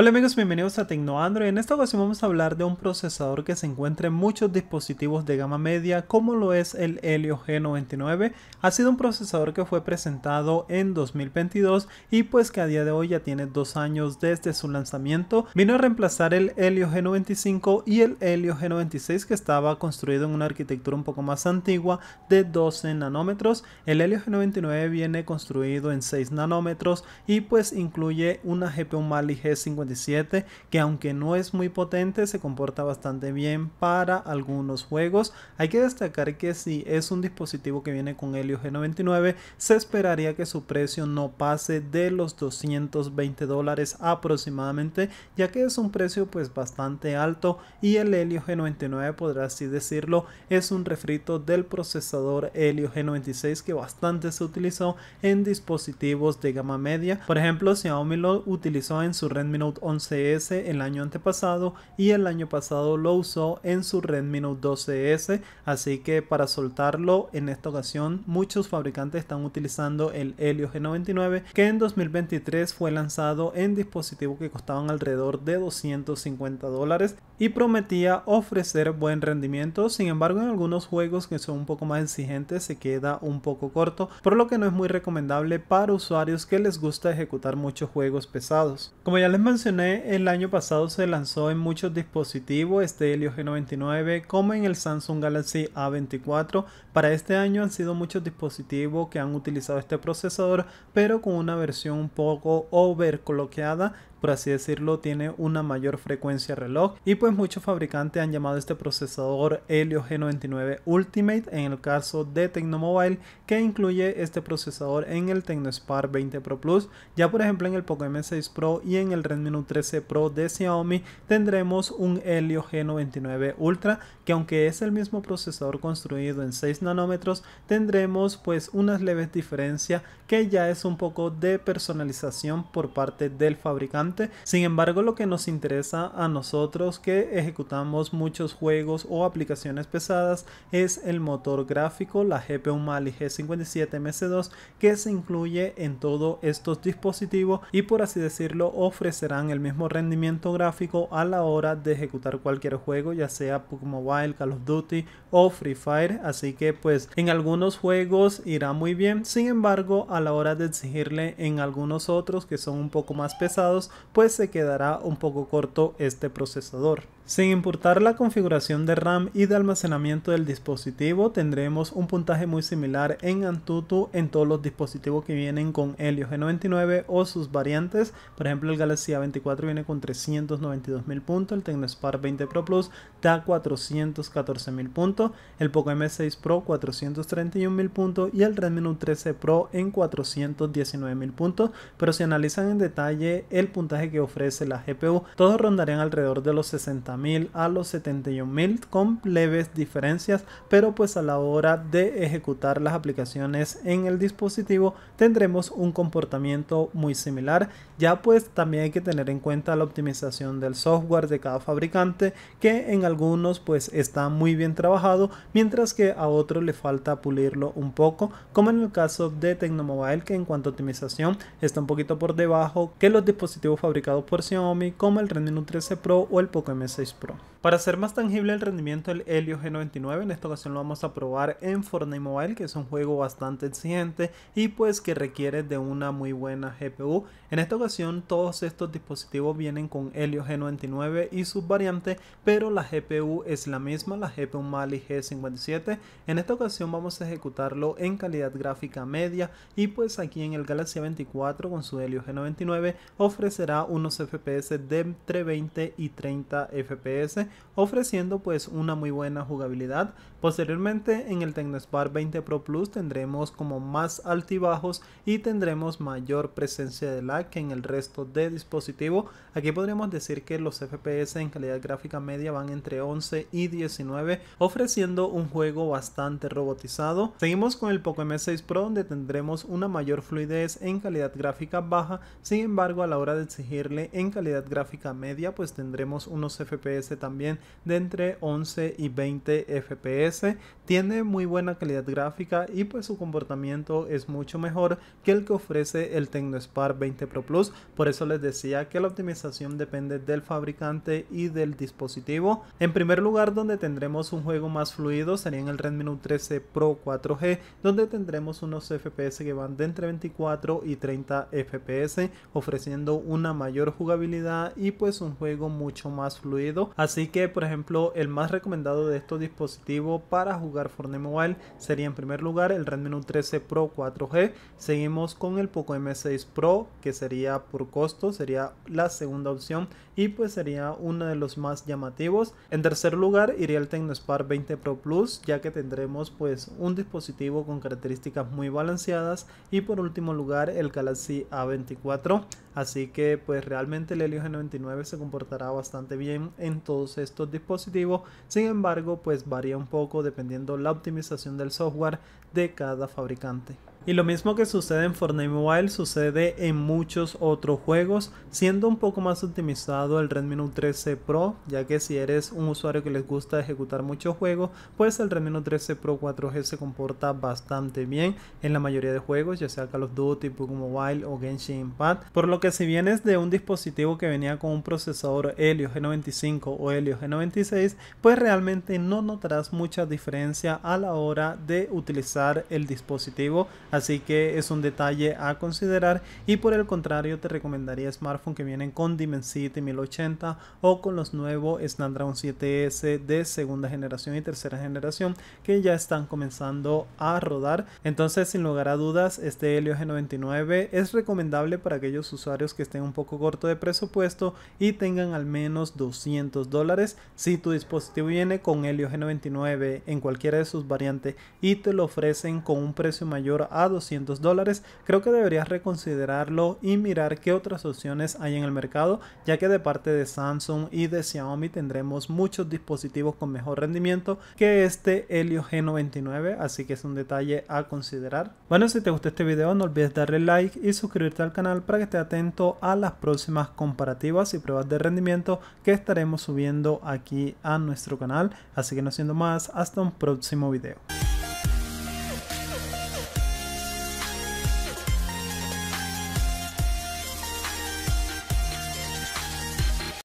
Hola amigos, bienvenidos a TecnoAndroid. En esta ocasión vamos a hablar de un procesador que se encuentra en muchos dispositivos de gama media como lo es el Helio G99. Ha sido un procesador que fue presentado en 2022 y pues que a día de hoy ya tiene dos años desde su lanzamiento. Vino a reemplazar el Helio G95 y el Helio G96 que estaba construido en una arquitectura un poco más antigua de 12 nanómetros. El Helio G99 viene construido en 6 nanómetros y pues incluye una GPU Mali G50 que aunque no es muy potente, se comporta bastante bien para algunos juegos. Hay que destacar que si es un dispositivo que viene con Helio G99, se esperaría que su precio no pase de los 220 dólares aproximadamente, ya que es un precio pues bastante alto y el Helio G99 podrá así decirlo, es un refrito del procesador Helio G96 que bastante se utilizó en dispositivos de gama media. Por ejemplo, Xiaomi lo utilizó en su Redmi Note 11S el año antepasado y el año pasado lo usó en su Redmi Note 12S, así que para soltarlo en esta ocasión muchos fabricantes están utilizando el Helio G99 que en 2023 fue lanzado en dispositivos que costaban alrededor de 250 dólares y prometía ofrecer buen rendimiento, sin embargo en algunos juegos que son un poco más exigentes se queda un poco corto, por lo que no es muy recomendable para usuarios que les gusta ejecutar muchos juegos pesados. Como ya les mencioné, el año pasado se lanzó en muchos dispositivos, este Helio G99 como en el Samsung Galaxy A24. Para este año han sido muchos dispositivos que han utilizado este procesador, pero con una versión un poco overcoloqueada por así decirlo, tiene una mayor frecuencia reloj y pues muchos fabricantes han llamado este procesador Helio G99 Ultimate en el caso de Tecnomobile que incluye este procesador en el TecnoSpar 20 Pro Plus. Ya por ejemplo en el Poco M6 Pro y en el Redmi Note 13 Pro de Xiaomi tendremos un Helio G99 Ultra que aunque es el mismo procesador construido en 6 nanómetros, tendremos pues unas leves diferencias que ya es un poco de personalización por parte del fabricante. Sin embargo, lo que nos interesa a nosotros que ejecutamos muchos juegos o aplicaciones pesadas es el motor gráfico, la GPU Mali G57MS2 que se incluye en todos estos dispositivos y por así decirlo ofrecerán el mismo rendimiento gráfico a la hora de ejecutar cualquier juego, ya sea Pokémon Call of Duty o Free Fire, así que pues en algunos juegos irá muy bien, sin embargo a la hora de exigirle en algunos otros que son un poco más pesados, pues se quedará un poco corto este procesador. Sin importar la configuración de RAM y de almacenamiento del dispositivo, tendremos un puntaje muy similar en Antutu en todos los dispositivos que vienen con Helio G99 o sus variantes. Por ejemplo, el Galaxy A24 viene con 392.000 puntos, el TecnoSpar 20 Pro Plus da 414.000 puntos, el Poco M6 Pro 431.000 puntos y el Redmi Note 13 Pro en 419.000 puntos. Pero si analizan en detalle el puntaje que ofrece la GPU, todos rondarían alrededor de los 60 mil a los 71 mil con leves diferencias, pero pues a la hora de ejecutar las aplicaciones en el dispositivo tendremos un comportamiento muy similar. Ya pues también hay que tener en cuenta la optimización del software de cada fabricante que en algunos pues está muy bien trabajado, mientras que a otros le falta pulirlo un poco, como en el caso de Tecnomobile que en cuanto a optimización está un poquito por debajo que los dispositivos fabricados por Xiaomi como el Redmi Note 13 Pro o el Poco M6 Pro. Para hacer más tangible el rendimiento del Helio G99, en esta ocasión lo vamos a probar en Fortnite Mobile, que es un juego bastante exigente y pues que requiere de una muy buena GPU. En esta ocasión todos estos dispositivos vienen con Helio G99 y sus variantes, pero la GPU es la misma, la GPU Mali G57. En esta ocasión vamos a ejecutarlo en calidad gráfica media y pues aquí en el Galaxy 24 con su Helio G99 ofrecerá unos FPS de entre 20 y 30 FPS ofreciendo pues una muy buena jugabilidad. Posteriormente en el Tecnospar 20 Pro Plus tendremos como más altibajos y tendremos mayor presencia de lag que en el resto de dispositivo. Aquí podríamos decir que los FPS en calidad gráfica media van entre 11 y 19, ofreciendo un juego bastante robotizado. Seguimos con el Poco M6 Pro donde tendremos una mayor fluidez en calidad gráfica baja, sin embargo a la hora de exigirle en calidad gráfica media pues tendremos unos FPS también de entre 11 y 20 FPS. Tiene muy buena calidad gráfica y pues su comportamiento es mucho mejor que el que ofrece el tecno spark 20 Pro Plus. Por eso les decía que la optimización depende del fabricante y del dispositivo. En primer lugar donde tendremos un juego más fluido sería en el Redmi Note 13 Pro 4G donde tendremos unos FPS que van de entre 24 y 30 FPS ofreciendo una mayor jugabilidad y pues un juego mucho más fluido. Así que, por ejemplo, el más recomendado de estos dispositivos para jugar Fortnite Mobile sería en primer lugar el Redmi Note 13 Pro 4G. Seguimos con el Poco M6 Pro, que sería por costo, sería la segunda opción y pues sería uno de los más llamativos. En tercer lugar iría el TecnoSpar 20 Pro Plus, ya que tendremos pues un dispositivo con características muy balanceadas. Y por último lugar el Galaxy A24. Así que pues realmente el Helio G99 se comportará bastante bien en todos estos dispositivos, sin embargo pues varía un poco dependiendo la optimización del software de cada fabricante. Y lo mismo que sucede en Fortnite Mobile sucede en muchos otros juegos, siendo un poco más optimizado el Redmi Note 13 Pro, ya que si eres un usuario que les gusta ejecutar muchos juegos, pues el Redmi Note 13 Pro 4G se comporta bastante bien en la mayoría de juegos, ya sea Call of Duty, PUBG Mobile o Genshin Impact. Por lo que si vienes de un dispositivo que venía con un procesador Helio G95 o Helio G96, pues realmente no notarás mucha diferencia a la hora de utilizar el dispositivo Así que es un detalle a considerar y por el contrario te recomendaría smartphone que vienen con Dimensity 1080 o con los nuevos Snapdragon 7S de segunda generación y tercera generación que ya están comenzando a rodar. Entonces sin lugar a dudas este Helio G99 es recomendable para aquellos usuarios que estén un poco corto de presupuesto y tengan al menos 200 dólares. Si tu dispositivo viene con Helio G99 en cualquiera de sus variantes y te lo ofrecen con un precio mayor a 200 dólares, creo que deberías reconsiderarlo y mirar qué otras opciones hay en el mercado, ya que de parte de Samsung y de Xiaomi tendremos muchos dispositivos con mejor rendimiento que este Helio G99, así que es un detalle a considerar. Bueno, si te gustó este video no olvides darle like y suscribirte al canal para que esté atento a las próximas comparativas y pruebas de rendimiento que estaremos subiendo aquí a nuestro canal. Así que no siendo más, hasta un próximo video.